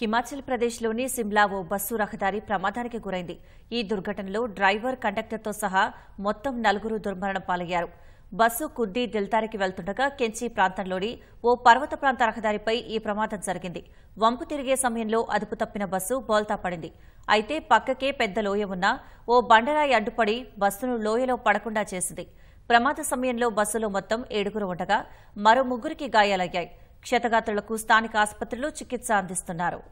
హిమాచల్ ప్రదేశ్లోని సిమ్లా ఓ బస్సు రహదారి ప్రమాదానికి గురైంది ఈ దుర్ఘటనలో డ్రైవర్ కండక్టర్తో సహా మొత్తం నలుగురు దుర్మరణం పాలయ్యారు బస్సు కుద్ది దిల్తారికి వెళ్తుండగా కెంచి ప్రాంతంలోని ఓ పర్వత ప్రాంత రహదారిపై ఈ ప్రమాదం జరిగింది వంపు తిరిగే సమయంలో అదుపు తప్పిన బస్సు బోల్తా పడింది అయితే పక్కకే పెద్ద లోయ ఉన్న ఓ బండరాయి అడ్డుపడి బస్సును లోయలో పడకుండా చేసింది ప్రమాద సమయంలో బస్సులో మొత్తం ఏడుగురు ఉండగా మరో ముగ్గురికి గాయాలయ్యాయి క్షతగాత్రులకు స్థానిక ఆసుపత్రిలో చికిత్స అందిస్తున్నారు